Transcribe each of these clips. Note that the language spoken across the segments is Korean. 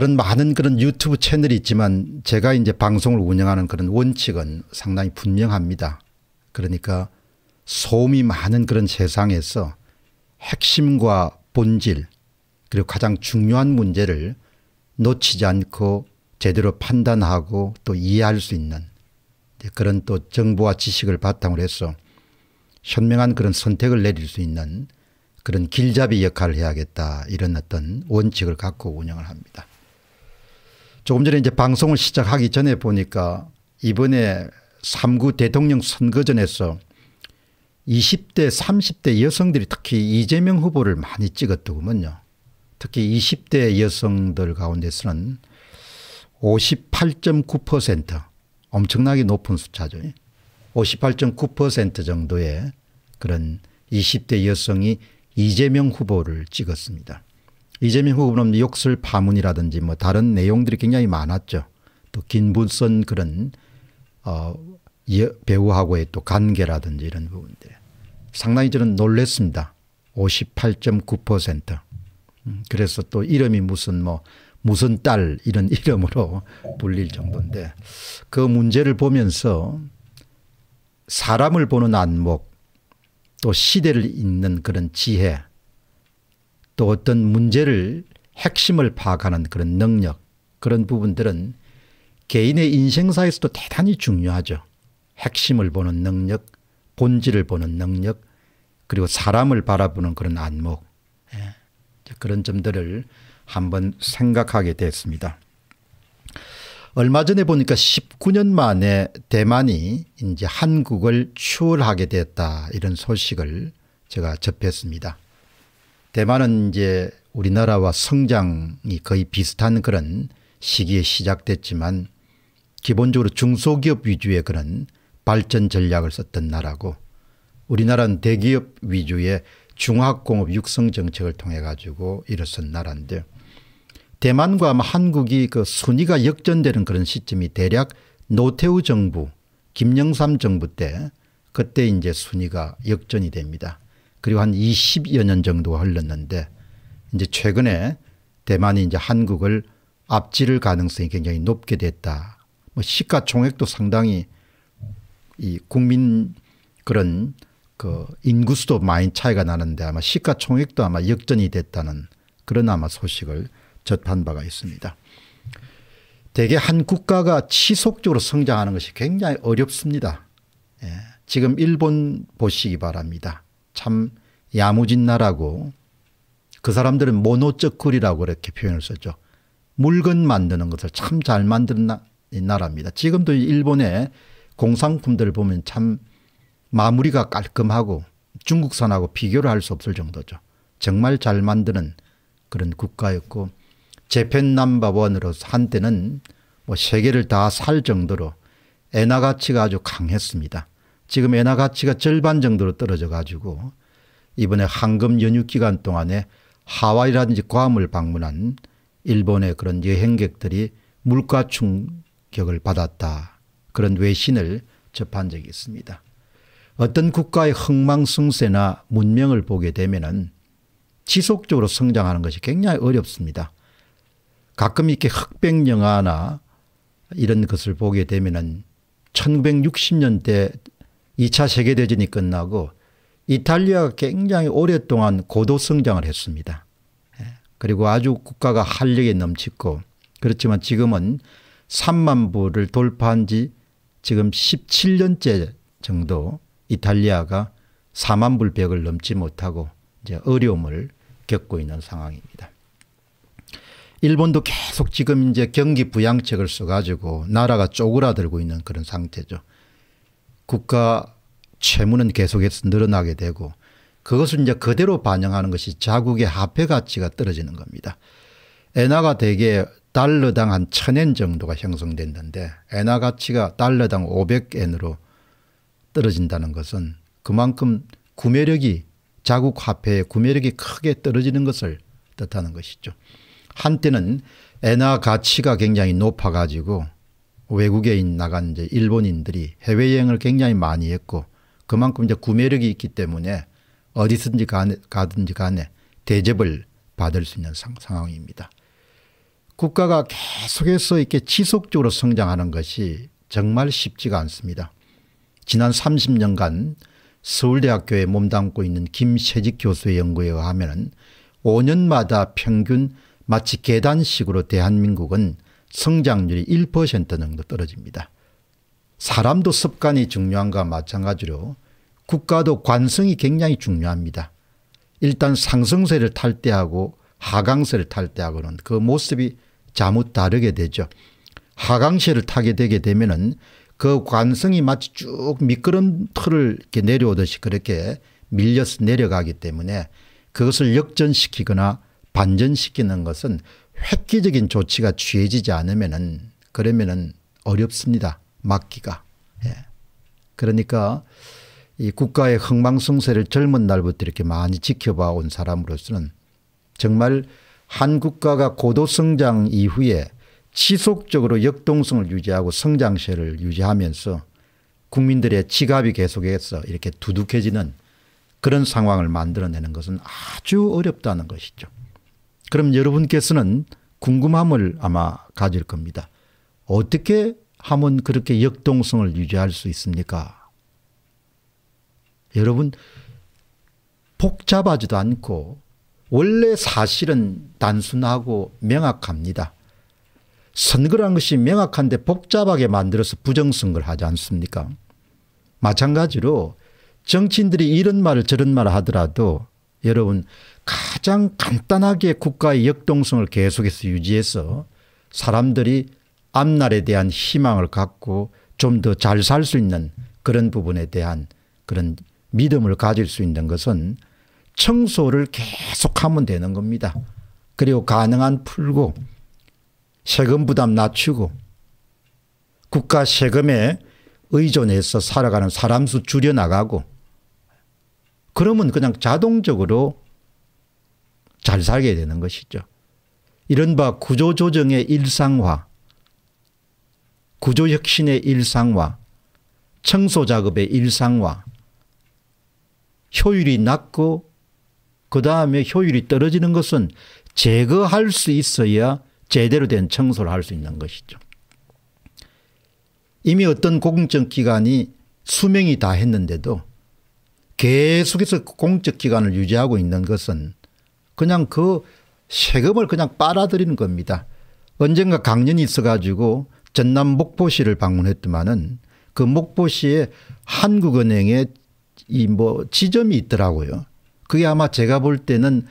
그런 많은 그런 유튜브 채널이 있지만 제가 이제 방송을 운영하는 그런 원칙은 상당히 분명합니다. 그러니까 소음이 많은 그런 세상에서 핵심과 본질 그리고 가장 중요한 문제를 놓치지 않고 제대로 판단하고 또 이해할 수 있는 그런 또 정보와 지식을 바탕으로 해서 현명한 그런 선택을 내릴 수 있는 그런 길잡이 역할을 해야겠다 이런 어떤 원칙을 갖고 운영을 합니다. 조금 전에 이제 방송을 시작하기 전에 보니까 이번에 3구 대통령 선거전에서 20대 30대 여성들이 특히 이재명 후보를 많이 찍었더구먼요. 특히 20대 여성들 가운데서는 58.9% 엄청나게 높은 숫자죠. 58.9% 정도의 그런 20대 여성이 이재명 후보를 찍었습니다. 이재명 후보는 욕설 파문이라든지 뭐 다른 내용들이 굉장히 많았죠. 또 김분선 그런 어 배우하고의 또 관계라든지 이런 부분들 상당히 저는 놀랬습니다. 58.9% 음, 그래서 또 이름이 무슨 뭐 무슨 딸 이런 이름으로 불릴 정도인데 그 문제를 보면서 사람을 보는 안목 또 시대를 잇는 그런 지혜 또 어떤 문제를 핵심을 파악하는 그런 능력 그런 부분들은 개인의 인생사에서도 대단히 중요하죠. 핵심을 보는 능력, 본질을 보는 능력, 그리고 사람을 바라보는 그런 안목 예. 그런 점들을 한번 생각하게 됐습니다. 얼마 전에 보니까 19년 만에 대만이 이제 한국을 추월하게 됐다 이런 소식을 제가 접했습니다. 대만은 이제 우리나라와 성장이 거의 비슷한 그런 시기에 시작됐지만 기본적으로 중소기업 위주의 그런 발전 전략을 썼던 나라고 우리나라는 대기업 위주의 중화공업 육성 정책을 통해 가지고 일어선 나라인데 대만과 아마 한국이 그 순위가 역전되는 그런 시점이 대략 노태우 정부 김영삼 정부 때 그때 이제 순위가 역전이 됩니다. 그리고 한 20여 년 정도가 흘렀는데 이제 최근에 대만이 이제 한국을 앞지를 가능성이 굉장히 높게 됐다. 뭐 시가총액도 상당히 이 국민 그런 그 인구수도 많이 차이가 나는데 아마 시가총액도 아마 역전이 됐다는 그런 아마 소식을 접한 바가 있습니다. 대개 한 국가가 지속적으로 성장하는 것이 굉장히 어렵습니다. 예. 지금 일본 보시기 바랍니다. 참 야무진 나라고 그 사람들은 모노적 굴이라고 이렇게 표현을 썼죠. 물건 만드는 것을 참 잘 만드는 나, 나라입니다. 지금도 일본의 공산품들을 보면 참 마무리가 깔끔하고 중국산하고 비교를 할 수 없을 정도죠. 정말 잘 만드는 그런 국가였고 재팬 남바원으로 한때는 뭐 세계를 다 살 정도로 엔화 가치가 아주 강했습니다. 지금 엔화 가치가 절반 정도로 떨어져 가지고 이번에 황금 연휴 기간 동안에 하와이라든지 괌을 방문한 일본의 그런 여행객들이 물가 충격을 받았다. 그런 외신을 접한 적이 있습니다. 어떤 국가의 흥망승세나 문명을 보게 되면은 지속적으로 성장하는 것이 굉장히 어렵습니다. 가끔 이렇게 흑백 영화나 이런 것을 보게 되면은 1960년대 2차 세계대전이 끝나고 이탈리아가 굉장히 오랫동안 고도 성장을 했습니다. 예. 그리고 아주 국가가 활력이 넘치고 그렇지만 지금은 3만 부를 돌파한 지 지금 17년째 정도 이탈리아가 4만 불 벽을 넘지 못하고 이제 어려움을 겪고 있는 상황입니다. 일본도 계속 지금 이제 경기 부양책을 써가지고 나라가 쪼그라들고 있는 그런 상태죠. 국가 채무는 계속해서 늘어나게 되고 그것을 이제 그대로 반영하는 것이 자국의 화폐 가치가 떨어지는 겁니다. 엔화가 대개 달러당 한 천엔 정도가 형성된는데 엔화 가치가 달러당 500엔으로 떨어진다는 것은 그만큼 구매력이 자국 화폐의 구매력이 크게 떨어지는 것을 뜻하는 것이죠. 한때는 엔화 가치가 굉장히 높아가지고 외국에 나간 이제 일본인들이 해외여행을 굉장히 많이 했고 그만큼 이제 구매력이 있기 때문에 어디든지 가든지 간에 대접을 받을 수 있는 상, 상황입니다. 국가가 계속해서 이렇게 지속적으로 성장하는 것이 정말 쉽지가 않습니다. 지난 30년간 서울대학교에 몸담고 있는 김세직 교수의 연구에 의하면 5년마다 평균 마치 계단식으로 대한민국은 성장률이 1% 정도 떨어집니다. 사람도 습관이 중요한 것과 마찬가지로 국가도 관성이 굉장히 중요합니다. 일단 상승세를 탈때하고 하강세를 탈때하고는 그 모습이 자못 다르게 되죠. 하강세를 타게 되게 되면은 그 관성이 마치 쭉 미끄럼 틀을 이렇게 내려오듯이 그렇게 밀려서 내려가기 때문에 그것을 역전시키거나 반전시키는 것은 획기적인 조치가 취해지지 않으면은 그러면은 어렵습니다. 막기가. 예. 그러니까 이 국가의 흥망성쇠를 젊은 날부터 이렇게 많이 지켜봐 온 사람으로서는 정말 한 국가가 고도성장 이후에 지속적으로 역동성을 유지하고 성장세를 유지하면서 국민들의 지갑이 계속해서 이렇게 두둑해지는 그런 상황을 만들어내는 것은 아주 어렵다는 것이죠. 그럼 여러분께서는 궁금함을 아마 가질 겁니다. 어떻게 하면 그렇게 역동성을 유지할 수 있습니까? 여러분 복잡하지도 않고 원래 사실은 단순하고 명확합니다. 선거란 것이 명확한데 복잡하게 만들어서 부정선거를 하지 않습니까? 마찬가지로 정치인들이 이런 말을 저런 말을 하더라도 여러분 가장 간단하게 국가의 역동성을 계속해서 유지해서 사람들이 앞날에 대한 희망을 갖고 좀 더 잘 살 수 있는 그런 부분에 대한 그런 믿음을 가질 수 있는 것은 청소를 계속하면 되는 겁니다. 그리고 가능한 풀고 세금 부담 낮추고 국가 세금에 의존해서 살아가는 사람 수 줄여나가고 그러면 그냥 자동적으로 잘 살게 되는 것이죠. 이른바 구조조정의 일상화, 구조혁신의 일상화, 청소작업의 일상화, 효율이 낮고 그 다음에 효율이 떨어지는 것은 제거할 수 있어야 제대로 된 청소를 할 수 있는 것이죠. 이미 어떤 공적 기관이 수명이 다 했는데도 계속해서 공적 기관을 유지하고 있는 것은 그냥 그 세금을 그냥 빨아들이는 겁니다. 언젠가 강연이 있어 가지고 전남 목포시를 방문했더만은 그 목포시에 한국은행의 이뭐 지점이 있더라고요. 그게 아마 제가 볼 때는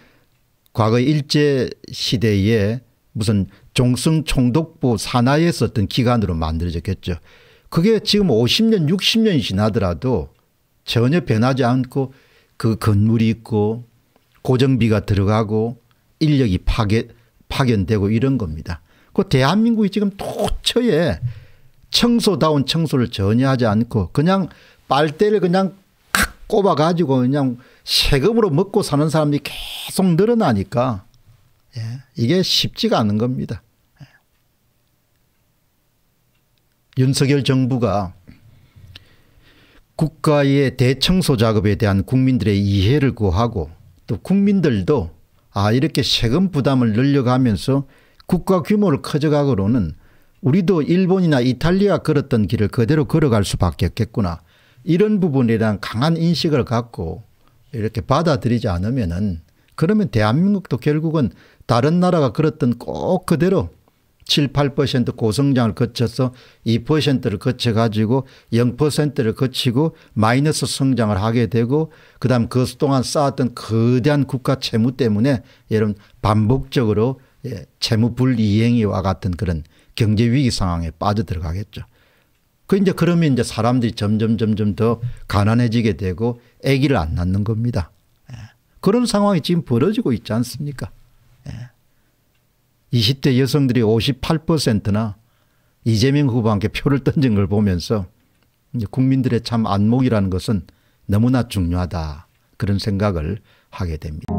과거 일제 시대에 무슨 종성 총독부 산하에 있었던 기관으로 만들어졌겠죠. 그게 지금 50년 60년이 지나더라도 전혀 변하지 않고 그 건물이 있고 고정비가 들어가고 인력이 파괴, 파견되고 이런 겁니다. 그 대한민국이 지금 도처에 청소다운 청소를 전혀 하지 않고 그냥 빨대를 그냥 칵 꼽아가지고 그냥 세금으로 먹고 사는 사람이 계속 늘어나니까 예, 이게 쉽지가 않은 겁니다. 예. 윤석열 정부가 국가의 대청소 작업에 대한 국민들의 이해를 구하고 또 국민들도 아 이렇게 세금 부담을 늘려가면서 국가 규모를 커져가고로는 우리도 일본이나 이탈리아 걸었던 길을 그대로 걸어갈 수밖에 없겠구나. 이런 부분에 대한 강한 인식을 갖고 이렇게 받아들이지 않으면은 그러면 대한민국도 결국은 다른 나라가 걸었던 꼭 그대로 7, 8% 고성장을 거쳐서 2%를 거쳐 가지고 0%를 거치고 마이너스 성장을 하게 되고 그다음 그 동안 쌓았던 거대한 국가 채무 때문에 여러분 반복적으로 예, 채무 불이행위와 같은 그런 경제 위기 상황에 빠져들어가겠죠. 그 이제 그러면 이제 사람들이 점점 점점 더 가난해지게 되고 아기를 안 낳는 겁니다. 예. 그런 상황이 지금 벌어지고 있지 않습니까? 예. 20대 여성들이 58%나 이재명 후보한테 표를 던진 걸 보면서 국민들의 참 안목이라는 것은 너무나 중요하다 그런 생각을 하게 됩니다.